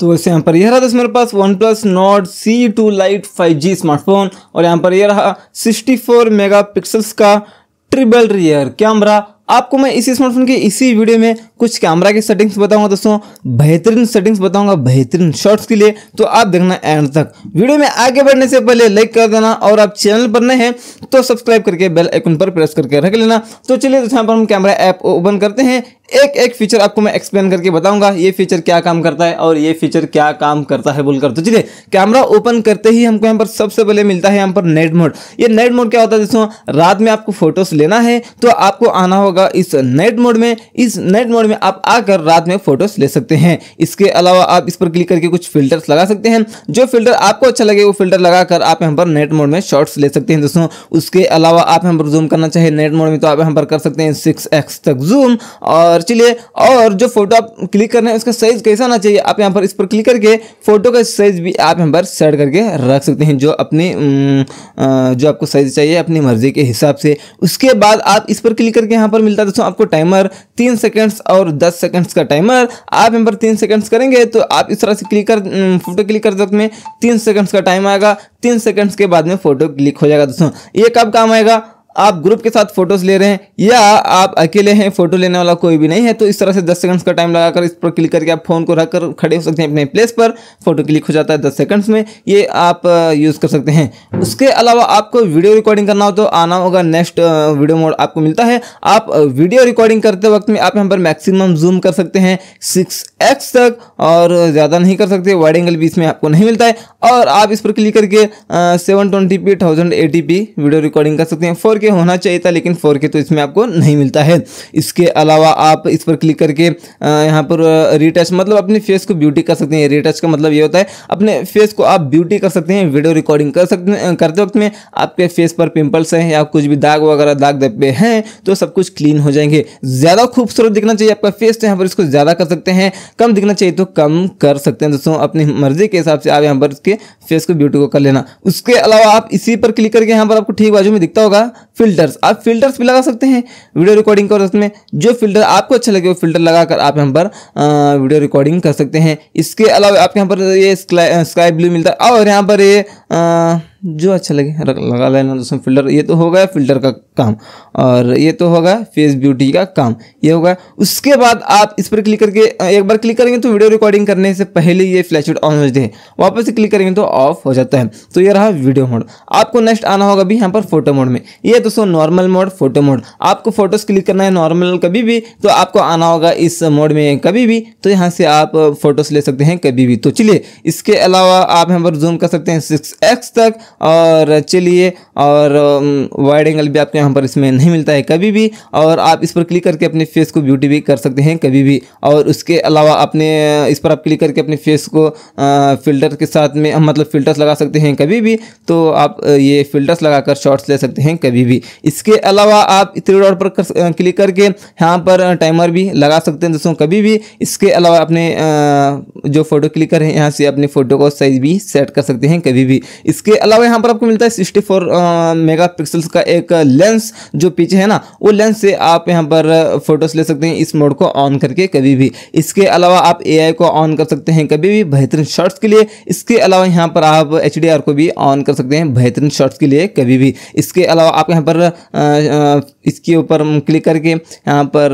तो वैसे यहाँ पर यह रहा था मेरे पास OnePlus Nord C two Lite five G smartphone और यहाँ पर यह रहा सिक्सटी फोर मेगा पिक्सल्स का ट्रिपल रियर कैमरा आपको मैं इसी स्मार्टफोन के इसी वीडियो में कुछ कैमरा की सेटिंग्स बताऊंगा दोस्तों बेहतरीन सेटिंग्स बताऊंगा बेहतरीन शॉट्स के लिए तो आप देखना एंड तक वीडियो में आगे बढ़ने से पहले लाइक कर देना और आप चैनल पर नए हैं तो सब्सक्राइब करके बेल आइकन पर प्रेस करके रख लेना तो चलिए दोस्तों यहाँ पर हम कैमरा ऐप ओपन करते हैं एक एक फीचर आपको मैं एक्सप्लेन करके बताऊंगा ये फीचर क्या काम करता है और ये फीचर क्या काम करता है बोलकर तो चलिए कैमरा ओपन करते ही हमको यहाँ पर सबसे पहले मिलता है यहाँ पर नेट मोड ये नेट मोड क्या होता है दोस्तों रात में आपको फोटोस लेना है तो आपको आना होगा इस नेट मोड में इस नेट मोड में आप आकर रात में फोटोस ले सकते हैं इसके अलावा आप इस पर क्लिक करके कुछ फिल्टर्स लगा सकते हैं जो फिल्टर आपको अच्छा लगे वो फिल्टर लगाकर आप यहाँ पर नेट मोड में शॉर्ट्स ले सकते हैं दोस्तों उसके अलावा आप यहाँ पर जूम करना चाहिए नेट मोड में तो आप यहाँ पर कर सकते हैं सिक्स तक जूम और सर्च लिए और जो फोटो आप क्लिक कर रहे हैं उसका साइज कैसा होना चाहिए आप यहाँ पर इस पर क्लिक करके फोटो का साइज भी आप यहाँ पर सेट करके रख सकते हैं जो अपनी जो आपको साइज चाहिए अपनी मर्जी के हिसाब से उसके बाद आप इस पर क्लिक करके यहाँ पर मिलता है दोस्तों आपको टाइमर तीन सेकेंड्स और दस सेकेंड्स का टाइमर आप यहाँ पर तीन सेकेंड्स करेंगे तो आप इस तरह से क्लिक कर फोटो क्लिक करते वक्त में तीन सेकेंड्स का टाइम आएगा तीन सेकेंड्स के बाद में फोटो क्लिक हो जाएगा दोस्तों ये कब काम आएगा आप ग्रुप के साथ फोटोज ले रहे हैं या आप अकेले हैं फोटो लेने वाला कोई भी नहीं है तो इस तरह से 10 सेकंड्स का टाइम लगाकर इस पर क्लिक करके आप फोन को रख कर खड़े हो सकते हैं अपने प्लेस पर फोटो क्लिक हो जाता है 10 सेकंड्स में ये आप यूज़ कर सकते हैं उसके अलावा आपको वीडियो रिकॉर्डिंग करना हो तो आना होगा नेक्स्ट वीडियो मोड आपको मिलता है आप वीडियो रिकॉर्डिंग करते वक्त में आप यहाँ पर मैक्सिमम जूम कर सकते हैं सिक्स तक और ज़्यादा नहीं कर सकते वाइड एंगल भी इसमें आपको नहीं मिलता है और आप इस पर क्लिक करके सेवन ट्वेंटी वीडियो रिकॉर्डिंग कर सकते हैं फोर के होना चाहिए था लेकिन फोर के तो इसमें आपको नहीं मिलता है इसके अलावा आप इस पर क्लिक करके यहाँ पर रिटच मतलब अपने फेस को ब्यूटी कर सकते हैं रिटच का मतलब ये होता है अपने फेस को आप ब्यूटी कर सकते हैं वीडियो रिकॉर्डिंग कर सकते करते वक्त में आपके फेस पर पिम्पल्स हैं या कुछ भी दाग वगैरह दाग धब्बे हैं तो सब कुछ क्लीन हो जाएंगे ज़्यादा खूबसूरत दिखना चाहिए आपका फेस तो यहाँ पर इसको ज़्यादा कर सकते हैं कम दिखना चाहिए तो कम कर सकते हैं दोस्तों अपनी मर्जी के हिसाब से आप यहाँ पर इसके फेस को ब्यूटी को कर लेना उसके अलावा आप इसी पर क्लिक करके यहाँ पर आपको ठीक बाजू में दिखता होगा फिल्टर्स आप फिल्टर्स भी लगा सकते हैं वीडियो रिकॉर्डिंग कर उसमें जो फिल्टर आपको अच्छा लगे वो फिल्टर लगा कर आप यहाँ पर वीडियो रिकॉर्डिंग कर सकते हैं इसके अलावा आपके यहाँ पर ये स्काई ब्लू मिलता है और यहाँ पर ये आ, जो अच्छा लगे लगा लेना दोस्तों फिल्टर ये तो हो गया फिल्टर का काम और ये तो होगा फेस ब्यूटी का काम ये होगा उसके बाद आप इस पर क्लिक करके एक बार क्लिक करेंगे तो वीडियो रिकॉर्डिंग करने से पहले ये फ्लैश ऑन हो जाते हैं वापस से क्लिक करेंगे तो ऑफ हो जाता है तो ये रहा वीडियो मोड आपको नेक्स्ट आना होगा भी यहाँ पर फोटो मोड में ये दोस्तों नॉर्मल मोड फोटो मोड आपको फोटोज क्लिक करना है नॉर्मल कभी भी तो आपको आना होगा इस मोड में कभी भी तो यहाँ से आप फोटोज ले सकते हैं कभी भी तो चलिए इसके अलावा आप यहाँ पर जूम कर सकते हैं सिक्स तक और चलिए और वाइड एंगल भी आपको यहाँ पर इसमें नहीं मिलता है कभी भी और आप इस पर क्लिक करके अपने फेस को ब्यूटी भी कर सकते हैं कभी भी और उसके अलावा अपने इस पर आप क्लिक करके अपने फेस को फ़िल्टर के साथ में मतलब फ़िल्टर्स लगा सकते हैं कभी भी तो आप ये फ़िल्टर्स लगाकर शॉर्ट्स ले सकते हैं कभी भी इसके अलावा आप थ्री डॉट पर कर, क्लिक करके यहाँ पर टाइमर भी लगा सकते हैं दोस्तों कभी भी इसके अलावा अपने जो फ़ोटो क्लिक करें यहाँ से अपने फ़ोटो को साइज़ भी सेट कर सकते हैं कभी भी इसके अलावा यहाँ पर आपको मिलता है सिक्सटी फोर मेगा पिक्सल्स का एक लेंस जो पीछे है ना वो लेंस से आप यहाँ पर फोटोज ले सकते हैं इस मोड को ऑन करके कभी भी इसके अलावा आप ए को ऑन कर सकते हैं कभी भी बेहतरीन शॉर्ट्स के लिए इसके अलावा यहाँ पर आप एच को भी ऑन कर सकते हैं बेहतरीन शॉर्ट्स के लिए कभी भी इसके अलावा आप यहाँ पर इसके ऊपर हम क्लिक करके यहाँ पर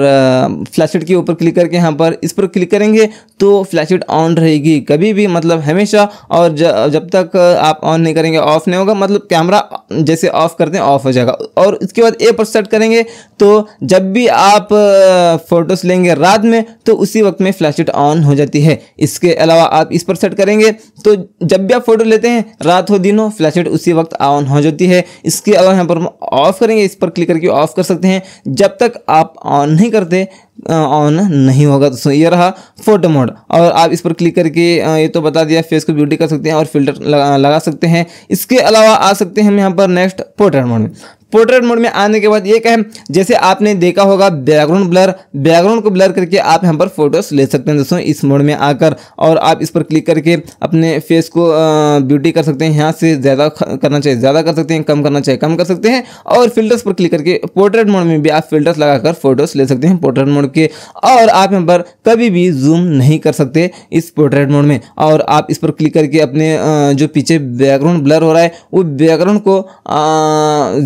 फ्लैशेट के ऊपर क्लिक करके यहाँ पर इस पर क्लिक करेंगे तो फ्लैशेट ऑन रहेगी कभी भी मतलब हमेशा और जब तक आप ऑन नहीं करेंगे ऑफ नहीं होगा मतलब कैमरा जैसे ऑफ करते हैं ऑफ हो जाएगा और इसके बाद ए पर सेट करेंगे तो जब भी आप फोटोज़ लेंगे रात में तो उसी वक्त में फ्लैशेट ऑन हो जाती है इसके अलावा आप इस पर सेट करेंगे तो जब भी आप फोटो लेते हैं रात हो दिन हो फ्लैश उसी वक्त ऑन हो जाती है इसके अलावा यहाँ पर हम ऑफ करेंगे इस पर क्लिक करके ऑफ कर सकते हैं जब तक आप ऑन नहीं करते ऑन नहीं होगा दोस्तों ये रहा फोटो मोड और आप इस पर क्लिक करके ये तो बता दिया फेस को ब्यूटी कर सकते हैं और फिल्टर लगा, लगा सकते हैं इसके अलावा आ सकते हैं हम यहाँ पर नेक्स्ट पोर्ट्रेट मोड में पोर्ट्रेट मोड में आने के बाद ये कहें जैसे आपने देखा होगा बैकग्राउंड ब्लर बैकग्राउंड को ब्लर करके आप यहाँ पर फोटोज ले सकते हैं दोस्तों इस मोड में आकर और आप इस पर क्लिक करके अपने फेस को ब्यूटी कर सकते हैं यहाँ से ज़्यादा करना चाहिए ज़्यादा कर सकते हैं कम करना चाहिए कम कर सकते हैं और फिल्टर्स पर क्लिक करके पोर्ट्रेट मोड में भी आप फिल्टर्स लगाकर फोटोज ले सकते हैं पोर्ट्रेट मोड के और आप यहाँ पर कभी भी जूम नहीं कर सकते इस पोर्ट्रेट मोड में और आप इस पर क्लिक करके अपने जो पीछे बैकग्राउंड ब्लर हो रहा है वो बैकग्राउंड को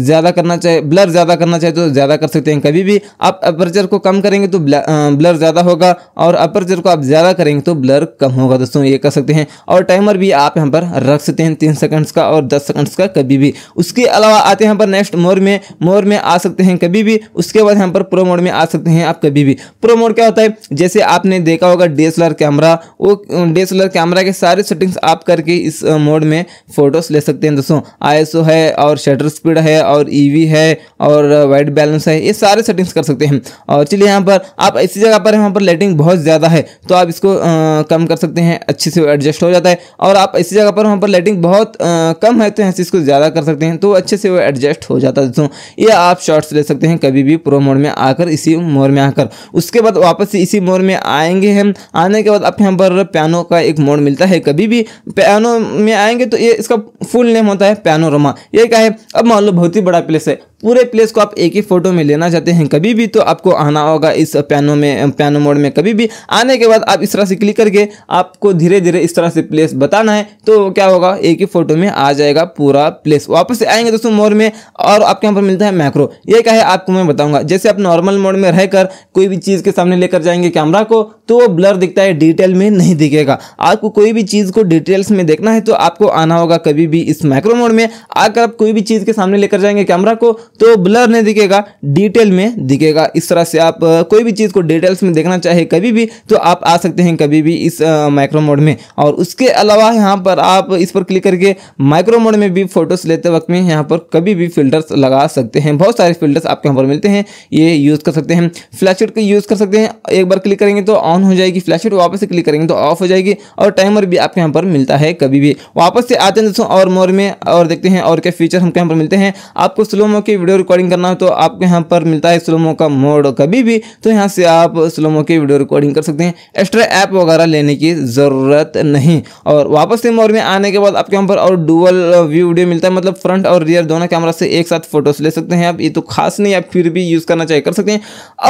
ज़्यादा करना चाहे ब्लर ज़्यादा करना चाहे तो ज़्यादा कर सकते हैं कभी भी आप अपर्चर को कम करेंगे तो ब्लर ज़्यादा होगा और अपर्चर को आप ज़्यादा करेंगे तो ब्लर कम होगा दोस्तों ये कर सकते हैं और टाइमर भी आप यहाँ पर रख सकते हैं तीन सेकंड्स का और दस सेकंड्स का कभी भी उसके अलावा आते हैं यहाँ पर नेक्स्ट मोर में मोर में आ सकते हैं कभी भी उसके बाद यहाँ पर प्रो मोड में आ सकते हैं आप कभी भी प्रो मोड क्या होता है जैसे आपने देखा होगा डी कैमरा वो डी कैमरा के सारे सेटिंग्स आप करके इस मोड में फ़ोटोज़ ले सकते हैं दोस्तों आई है और शटर स्पीड है और ई e टीवी है और वाइट बैलेंस है ये सारे सेटिंग्स कर सकते हैं और चलिए यहाँ पर आप इसी जगह पर यहाँ पर लाइटिंग बहुत ज़्यादा है तो आप इसको आ, कम कर सकते हैं अच्छे से एडजस्ट हो जाता है और आप इसी जगह पर वहाँ पर लाइटिंग बहुत आ, कम है तो यहाँ से इसको ज़्यादा कर सकते हैं तो अच्छे से वो एडजस्ट हो जाता है दोस्तों ये आप शॉर्ट्स ले सकते हैं कभी भी प्रो मोड में आकर इसी मोड में आकर उसके बाद वापस इसी मोड में आएंगे हम आने के बाद आप यहाँ पर पियानो का एक मोड मिलता है कभी भी पियानो में आएंगे तो ये इसका फुल नेम होता है रोमा ये क्या है अब मान लो बहुत ही बड़ा प्ले प्लेस है पूरे प्लेस को आप एक ही फोटो में लेना चाहते हैं कभी भी तो आपको आना होगा इस पियानो में पियानो मोड में कभी भी आने के बाद आप इस तरह से क्लिक करके आपको धीरे धीरे इस तरह से प्लेस बताना है तो क्या होगा एक ही फोटो में आ जाएगा पूरा प्लेस वापस से आएंगे दोस्तों मोड में और आपके यहाँ पर मिलता है मैक्रो ये क्या है आपको मैं बताऊंगा जैसे आप नॉर्मल मोड में रहकर कोई भी चीज़ के सामने लेकर जाएंगे कैमरा को तो वो ब्लर दिखता है डिटेल में नहीं दिखेगा आपको कोई भी चीज़ को डिटेल्स में देखना है तो आपको आना होगा कभी भी इस मैक्रो मोड में आकर आप कोई भी चीज़ के सामने लेकर जाएंगे कैमरा को तो ब्लर नहीं दिखेगा डिटेल में दिखेगा इस तरह से आप कोई भी चीज़ को डिटेल्स में देखना चाहे कभी भी तो आप आ सकते हैं कभी भी इस माइक्रो मोड में और उसके अलावा यहाँ पर आप इस पर क्लिक करके माइक्रो मोड में भी फोटोज़ लेते वक्त में यहाँ पर कभी भी फिल्टर्स लगा सकते हैं बहुत सारे फिल्टर्स आपके यहाँ पर मिलते हैं ये यूज़ कर सकते हैं फ्लैश का यूज़ कर सकते हैं एक बार क्लिक करेंगे तो ऑन हो जाएगी फ्लैश वापस से क्लिक करेंगे तो ऑफ हो जाएगी और टाइमर भी आपके यहाँ पर मिलता है कभी भी वापस से आते हैं दोस्तों और मोर में और देखते हैं और क्या फीचर हमको यहाँ पर मिलते हैं आपको स्लोमो की वीडियो रिकॉर्डिंग करना हो तो आपको यहाँ पर मिलता है स्लोमो का मोड कभी भी तो यहाँ से आप स्लोमो की वीडियो रिकॉर्डिंग कर सकते हैं एक्स्ट्रा ऐप वगैरह लेने की ज़रूरत नहीं और वापस से मोड में आने के बाद आपके यहाँ पर और डुअल व्यू वीडियो मिलता है मतलब फ्रंट और रियर दोनों कैमरा से एक साथ फोटोज ले सकते हैं आप ये तो खास नहीं आप फिर भी यूज़ करना चाहिए कर सकते हैं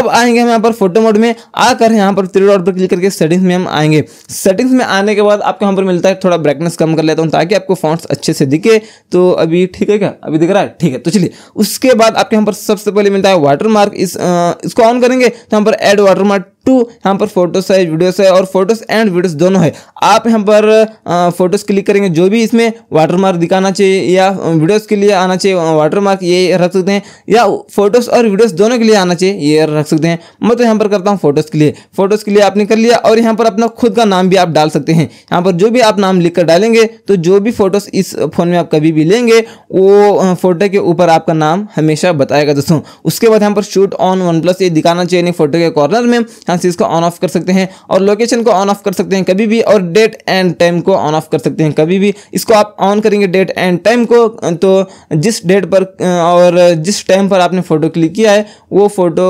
अब आएंगे हम यहाँ पर फोटो मोड में आकर यहाँ पर थ्री डॉट पर क्लिक करके सेटिंग्स में हम आएंगे सेटिंग्स में आने के बाद आपके यहाँ पर मिलता है थोड़ा ब्राइटनेस कम कर लेता हूँ ताकि आपको फॉन्ट्स अच्छे से दिखे तो अभी ठीक है क्या अभी दिख रहा है ठीक है तो चलिए थी उसके बाद आपके यहाँ पर सबसे पहले मिलता है वाटर मार्क इस इसको ऑन करेंगे तो यहाँ पर एड वाटर मार्क टू यहाँ पर फोटोस है वीडियोस है और फोटोस एंड वीडियोस दोनों है आप यहाँ पर फोटोस क्लिक करेंगे जो भी इसमें वाटरमार्क दिखाना चाहिए या वीडियोस के लिए आना चाहिए वाटरमार्क ये रख सकते हैं या फोटोस और वीडियोस दोनों के लिए आना चाहिए ये रख सकते हैं मैं तो यहाँ पर करता हूँ फोटोज के लिए फोटोज के लिए आपने कर लिया और यहाँ पर अपना खुद का नाम भी आप डाल सकते हैं यहाँ पर जो भी आप नाम लिख डालेंगे तो जो भी फोटोज इस फ़ोन में आप कभी भी लेंगे वो फोटो के ऊपर आपका नाम हमेशा बताएगा दोस्तों उसके बाद यहाँ पर शूट ऑन वन प्लस ये दिखाना चाहिए फोटो के कॉर्नर में आसानी से इसको ऑन ऑफ कर सकते हैं और लोकेशन को ऑन ऑफ कर सकते हैं कभी भी और डेट एंड टाइम को ऑन ऑफ कर सकते हैं कभी भी इसको आप ऑन करेंगे डेट एंड टाइम को तो जिस डेट पर और जिस टाइम पर आपने फ़ोटो क्लिक किया है वो फ़ोटो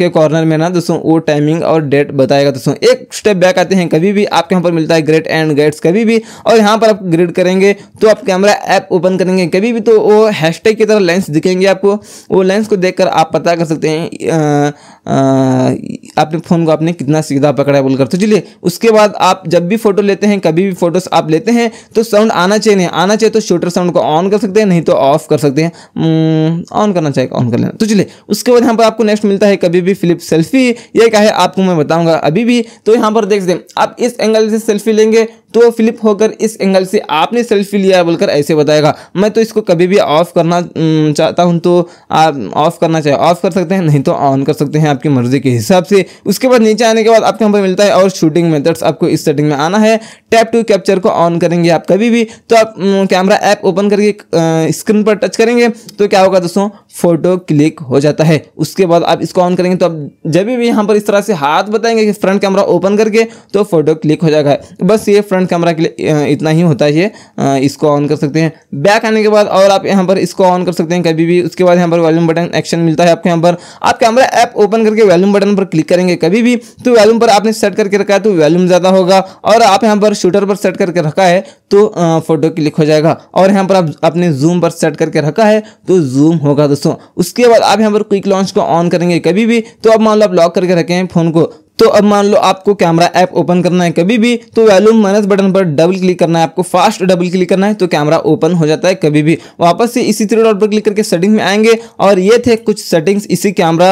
के कॉर्नर में ना दोस्तों वो टाइमिंग और डेट बताएगा दोस्तों एक स्टेप बैक आते हैं कभी भी आपके यहाँ पर मिलता है ग्रेड एंड गेट्स कभी भी और यहाँ पर आप ग्रेड करेंगे तो आप कैमरा ऐप ओपन करेंगे कभी भी तो वो हैशटैग की तरह लेंस दिखेंगे आपको वो लेंस को देखकर आप पता कर सकते हैं आ, आ, आपने फ़ोन को आपने कितना सीधा पकड़ा है बोलकर तो चलिए उसके बाद आप जब भी फोटो लेते हैं कभी भी फोटोस आप लेते हैं तो साउंड आना चाहिए नहीं आना चाहिए तो शूटर साउंड को ऑन कर सकते हैं नहीं तो ऑफ कर सकते हैं ऑन hmm, करना चाहिए ऑन कर लेना तो चलिए उसके बाद यहाँ पर आपको नेक्स्ट मिलता है कभी भी फ्लिप सेल्फी ये क्या है आपको मैं बताऊँगा अभी भी तो यहाँ पर देख दें आप इस एंगल से सेल्फी लेंगे तो फ्लिप होकर इस एंगल से आपने सेल्फी लिया बोलकर ऐसे बताएगा मैं तो इसको कभी भी ऑफ करना चाहता हूँ तो आप ऑफ करना चाहे ऑफ कर सकते हैं नहीं तो ऑन कर सकते हैं आपकी मर्जी के हिसाब से उसके बाद नीचे आने के बाद आपके यहाँ पर मिलता है और शूटिंग मेथड्स आपको इस सेटिंग में आना है टैप टू कैप्चर को ऑन करेंगे आप कभी भी तो आप कैमरा ऐप ओपन करके स्क्रीन पर टच करेंगे तो क्या होगा दोस्तों फोटो क्लिक हो जाता है उसके बाद आप इसको ऑन करेंगे तो आप जब भी यहाँ पर इस तरह से हाथ बताएंगे कि फ्रंट कैमरा ओपन करके तो फोटो क्लिक हो जाएगा बस ये फ्रंट कैमरा के लिए इतना ही होता है ये इसको ऑन कर सकते हैं बैक आने के बाद और आप यहाँ पर इसको ऑन कर सकते हैं कभी भी उसके बाद यहाँ पर वॉल्यूम बटन एक्शन मिलता है आपके यहाँ पर आप कैमरा ऐप ओपन करके वॉल्यूम बटन पर क्लिक करेंगे कभी भी तो वॉल्यूम पर आपने सेट करके रखा है तो वॉल्यूम ज़्यादा होगा और आप यहाँ पर शूटर पर सेट करके रखा है तो फोटो क्लिक हो जाएगा और यहाँ पर आप अपने जूम पर सेट करके रखा है तो जूम होगा दोस्तों उसके बाद आप यहाँ पर क्विक लॉन्च को ऑन करेंगे कभी भी तो आप मान लो आप लॉक करके रखें फ़ोन को तो अब मान लो आपको कैमरा ऐप ओपन करना है कभी भी तो वैल्यूम माइनस बटन पर डबल क्लिक करना है आपको फास्ट डबल क्लिक करना है तो कैमरा ओपन हो जाता है कभी भी वापस से इसी थ्री डॉट पर क्लिक करके सेटिंग में आएंगे और ये थे कुछ सेटिंग्स इसी कैमरा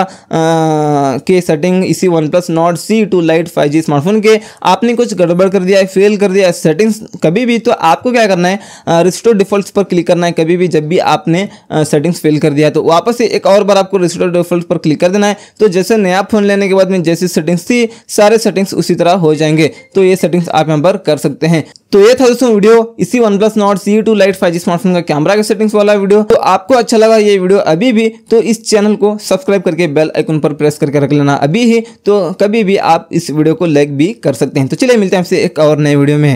के सेटिंग इसी OnePlus Nord C two Lite five smartphone के आपने कुछ गड़बड़ कर दिया है फेल कर दिया है सेटिंग्स कभी भी तो आपको क्या करना है रिस्टोर डिफॉल्ट पर क्लिक करना है कभी भी जब भी आपने सेटिंग्स फेल कर दिया तो वापस से एक और बार आपको रिस्टोर डिफॉल्ट पर क्लिक कर देना है तो जैसे नया फोन लेने के बाद में जैसी सेटिंग्स थी से सारे सेटिंग्स उसी तरह हो जाएंगे तो ये सेटिंग्स आप यहाँ पर कर सकते हैं तो ये था दोस्तों वीडियो इसी OnePlus Nord C two Lite five smartphone का कैमरा के सेटिंग्स वाला वीडियो तो आपको अच्छा लगा ये वीडियो अभी भी तो इस चैनल को सब्सक्राइब करके बेल आइकन पर प्रेस करके रख लेना अभी ही तो कभी भी आप इस वीडियो को लाइक भी कर सकते हैं तो चलिए मिलते हैं आपसे एक और नए वीडियो में